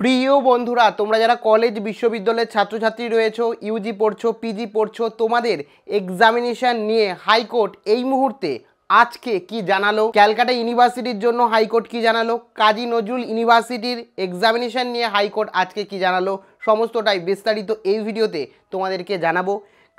প্রিয় বন্ধুরা তোমরা যারা কলেজ বিশ্ববিদ্যালয়ের ছাত্রছাত্রী রয়েছো ইউজি পড়ছো পিজি পড়ছো তোমাদের এক্সামিনেশান নিয়ে হাইকোর্ট এই মুহূর্তে আজকে কি জানালো ক্যালকাটা ইউনিভার্সিটির জন্য হাইকোর্ট কি জানালো কাজী নজরুল ইউনিভার্সিটির এক্সামিনেশান নিয়ে হাইকোর্ট আজকে কি জানালো সমস্তটাই বিস্তারিত এই ভিডিওতে তোমাদেরকে জানাবো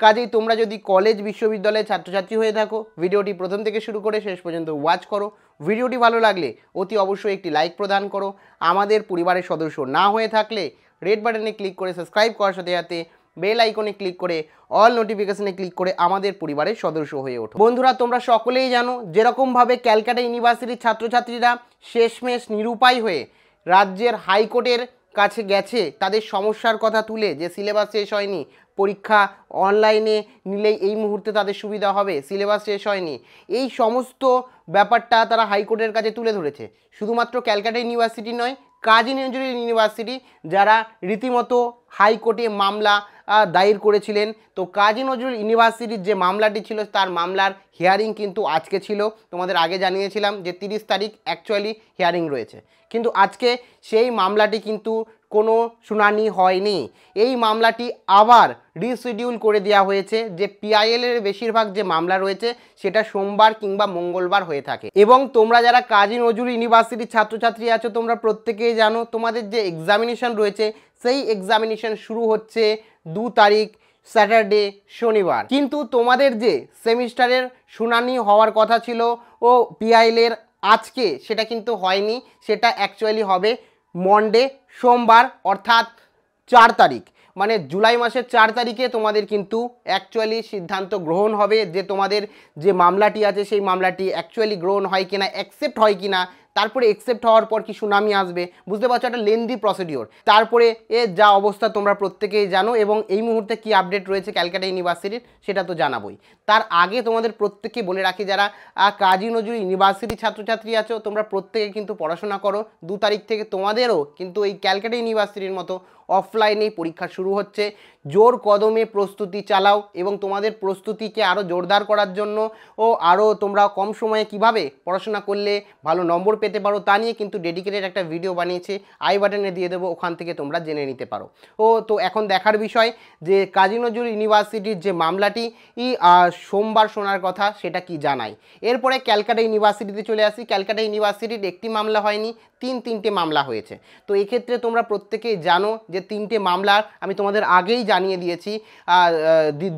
কাজেই তোমরা যদি কলেজ বিশ্ববিদ্যালয়ের ছাত্রছাত্রী হয়ে থাকো ভিডিওটি প্রথম থেকে শুরু করে শেষ পর্যন্ত ওয়াচ করো ভিডিওটি ভালো লাগলে অতি অবশ্যই একটি লাইক প্রদান করো আমাদের পরিবারের সদস্য না হয়ে থাকলে রেড বাটনে ক্লিক করে সাবস্ক্রাইব করার সাথে সাথে বেল আইকনে ক্লিক করে অল নোটিফিকেশানে ক্লিক করে আমাদের পরিবারের সদস্য হয়ে ওঠো বন্ধুরা তোমরা সকলেই জানো যেরকমভাবে ক্যালকাটা ইউনিভার্সিটির ছাত্রছাত্রীরা শেষমেশ নিরুপায় হয়ে রাজ্যের হাইকোর্টের কাছে গেছে তাদের সমস্যার কথা তুলে যে সিলেবাস শেষ হয়নি পরীক্ষা অনলাইনে নিলেই এই মুহূর্তে তাদের সুবিধা হবে সিলেবাস শেষ হয়নি এই সমস্ত ব্যাপারটা তারা হাইকোর্টের কাছে তুলে ধরেছে শুধুমাত্র ক্যালকাটা ইউনিভার্সিটি নয় কাজী নজরুল ইউনিভার্সিটি যারা রীতিমতো হাইকোর্টে মামলা দায়ের করেছিলেন তো কাজী নজরুল ইউনিভার্সিটির যে মামলাটি ছিল তার মামলার হিয়ারিং কিন্তু আজকে ছিল তোমাদের আগে জানিয়েছিলাম যে তিরিশ তারিখ অ্যাকচুয়ালি হিয়ারিং রয়েছে কিন্তু আজকে সেই মামলাটি কিন্তু কোনো শুনানি হয়নি এই মামলাটি আবার রিশিডিউল করে দেওয়া হয়েছে যে পিআইএলের বেশিরভাগ যে মামলা রয়েছে সেটা সোমবার কিংবা মঙ্গলবার হয়ে থাকে এবং তোমরা যারা কাজী নজরুল ইউনিভার্সিটির ছাত্রছাত্রী আছো তোমরা প্রত্যেকেই জানো তোমাদের যে এক্সামিনেশন রয়েছে সেই এক্সামিনেশন শুরু হচ্ছে দু তারিখ স্যাটারডে শনিবার কিন্তু তোমাদের যে সেমিস্টারের শুনানি হওয়ার কথা ছিল ও পিআইএলের আজকে সেটা কিন্তু হয়নি সেটা অ্যাকচুয়ালি হবে মন্ডে সোমবার অর্থাৎ চার তারিখ মানে জুলাই মাসের চার তারিখে তোমাদের কিন্তু অ্যাকচুয়ালি সিদ্ধান্ত গ্রহণ হবে যে তোমাদের যে মামলাটি আছে সেই মামলাটি অ্যাকচুয়ালি গ্রহণ হয় কিনা অ্যাকসেপ্ট হয় কিনা তারপরে একসেপ্ট হওয়ার পর কি সুনামি আসবে বুঝতে পারছো একটা লেন্দি প্রসিডিওর তারপরে এ যা অবস্থা তোমরা প্রত্যেকেই জানো এবং এই মুহূর্তে কি আপডেট রয়েছে ক্যালকাটা ইউনিভার্সিটির সেটা তো জানাবোই তার আগে তোমাদের প্রত্যেককে বলে রাখি যারা কাজী নজরুল ইউনিভার্সিটি ছাত্রছাত্রী আছো তোমরা প্রত্যেকে কিন্তু পড়াশোনা করো দু তারিখ থেকে তোমাদেরও কিন্তু এই ক্যালকাটা ইউনিভার্সিটির মতো অফলাইনেই পরীক্ষা শুরু হচ্ছে জোর কদমে প্রস্তুতি চালাও এবং তোমাদের প্রস্তুতিকে আরও জোরদার করার জন্য ও আরও তোমরা কম সময়ে কিভাবে পড়াশোনা করলে ভালো নম্বর পেতে পারো তা নিয়ে কিন্তু ডেডিকেটেড একটা ভিডিও বানিয়েছে আই বাটনে দিয়ে দেবো ওখান থেকে তোমরা জেনে নিতে পারো ও তো এখন দেখার বিষয় যে কাজী নজরুল ইউনিভার্সিটির যে মামলাটি ই সোমবার শোনার কথা সেটা কি জানাই এরপরে ক্যালকাটা ইউনিভার্সিটিতে চলে আসি ক্যালকাটা ইউনিভার্সিটির একটি মামলা হয়নি তিন তিনটে মামলা হয়েছে তো এক্ষেত্রে তোমরা প্রত্যেকেই জানো যে তিনটে মামলার আমি তোমাদের আগেই জানিয়ে দিয়েছি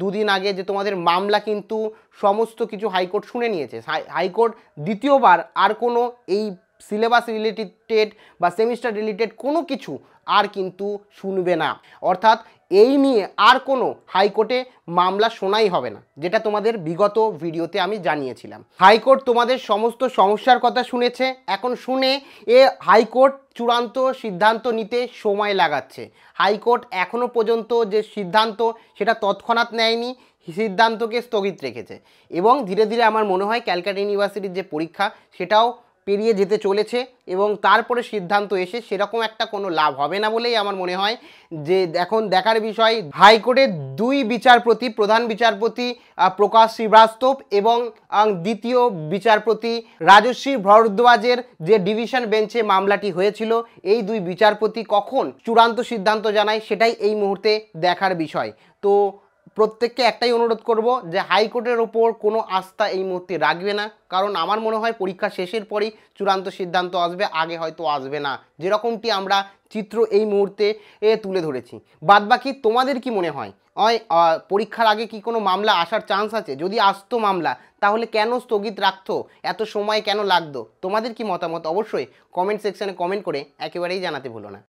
দুদিন আগে যে তোমাদের মামলা কিন্তু সমস্ত কিছু হাইকোর্ট শুনে নিয়েছে হাইকোর্ট দ্বিতীয়বার আর কোনো এই সিলেবাস রিলেটেড বা সেমিস্টার রিলেটেড কোনো কিছু আর কিন্তু শুনবে না অর্থাৎ এই নিয়ে আর কোনো হাইকোর্টে মামলা শোনাই হবে না যেটা তোমাদের বিগত ভিডিওতে আমি জানিয়েছিলাম হাইকোর্ট তোমাদের সমস্ত সমস্যার কথা শুনেছে এখন শুনে এ হাইকোর্ট চূড়ান্ত সিদ্ধান্ত নিতে সময় লাগাচ্ছে হাইকোর্ট এখনও পর্যন্ত যে সিদ্ধান্ত সেটা তৎক্ষণাৎ নেয়নি সিদ্ধান্তকে স্থগিত রেখেছে এবং ধীরে ধীরে আমার মনে হয় ক্যালকাটা ইউনিভার্সিটির যে পরীক্ষা সেটাও পেরিয়ে যেতে চলেছে এবং তারপরে সিদ্ধান্ত এসে সেরকম একটা কোনো লাভ হবে না বলেই আমার মনে হয় যে এখন দেখার বিষয় হাইকোর্টের দুই বিচারপতি প্রধান বিচারপতি প্রকাশ শ্রীবাস্তব এবং দ্বিতীয় বিচারপতি রাজশ্রী ভরদ্বাজের যে ডিভিশন বেঞ্চে মামলাটি হয়েছিল এই দুই বিচারপতি কখন চূড়ান্ত সিদ্ধান্ত জানায় সেটাই এই মুহূর্তে দেখার বিষয় তো প্রত্যেককে একটাই অনুরোধ করব যে হাইকোর্টের ওপর কোনো আস্থা এই মুহূর্তে রাখবে না কারণ আমার মনে হয় পরীক্ষা শেষের পরই চূড়ান্ত সিদ্ধান্ত আসবে আগে হয়তো আসবে না যেরকমটি আমরা চিত্র এই মুহূর্তে এ তুলে ধরেছি বাদবাকি তোমাদের কি মনে হয় হয় পরীক্ষার আগে কি কোনো মামলা আসার চান্স আছে যদি আসতো মামলা তাহলে কেন স্থগিত রাখতো এত সময় কেন লাগতো তোমাদের কি মতামত অবশ্যই কমেন্ট সেকশানে কমেন্ট করে একেবারেই জানাতে ভুলো না